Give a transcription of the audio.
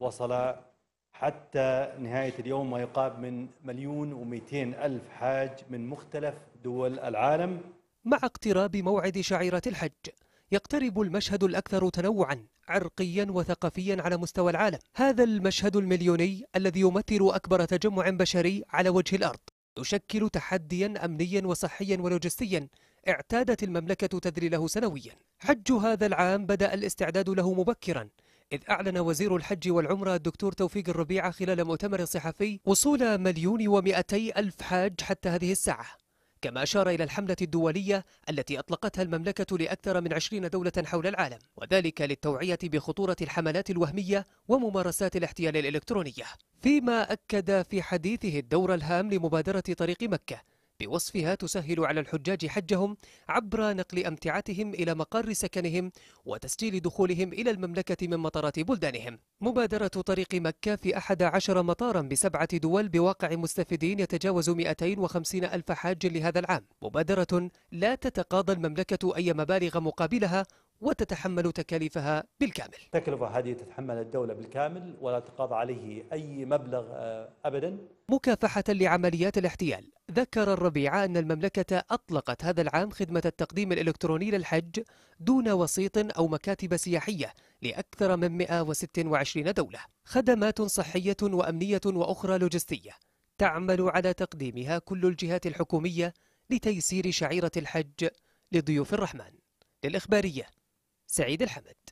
وصل حتى نهاية اليوم ما يقارب من مليون ومئتين ألف حاج من مختلف دول العالم مع اقتراب موعد شعيرة الحج يقترب المشهد الأكثر تنوعا عرقيا وثقافيا على مستوى العالم هذا المشهد المليوني الذي يمثل أكبر تجمع بشري على وجه الأرض يشكل تحديا أمنيا وصحيا ولوجستيا اعتادت المملكة تدري له سنويا حج هذا العام بدأ الاستعداد له مبكرا إذ أعلن وزير الحج والعمرة الدكتور توفيق الربيعة خلال مؤتمر صحفي وصول مليون ومئتي ألف حاج حتى هذه الساعة كما أشار إلى الحملة الدولية التي أطلقتها المملكة لأكثر من عشرين دولة حول العالم وذلك للتوعية بخطورة الحملات الوهمية وممارسات الاحتيال الإلكترونية فيما أكد في حديثه الدور الهام لمبادرة طريق مكة بوصفها تسهل على الحجاج حجهم عبر نقل أمتعتهم إلى مقر سكنهم وتسجيل دخولهم إلى المملكة من مطارات بلدانهم مبادرة طريق مكة في أحد عشر مطارا بسبعة دول بواقع مستفيدين يتجاوز 250 ألف حاج لهذا العام مبادرة لا تتقاضى المملكة أي مبالغ مقابلها وتتحمل تكاليفها بالكامل التكلفة هذه تتحمل الدولة بالكامل ولا تقاضى عليه أي مبلغ آه، أبدا مكافحة لعمليات الاحتيال ذكر الربيع أن المملكة أطلقت هذا العام خدمة التقديم الإلكتروني للحج دون وسيط أو مكاتب سياحية لأكثر من 126 دولة خدمات صحية وأمنية وأخرى لوجستية تعمل على تقديمها كل الجهات الحكومية لتيسير شعيرة الحج لضيوف الرحمن للإخبارية سعيد الحمد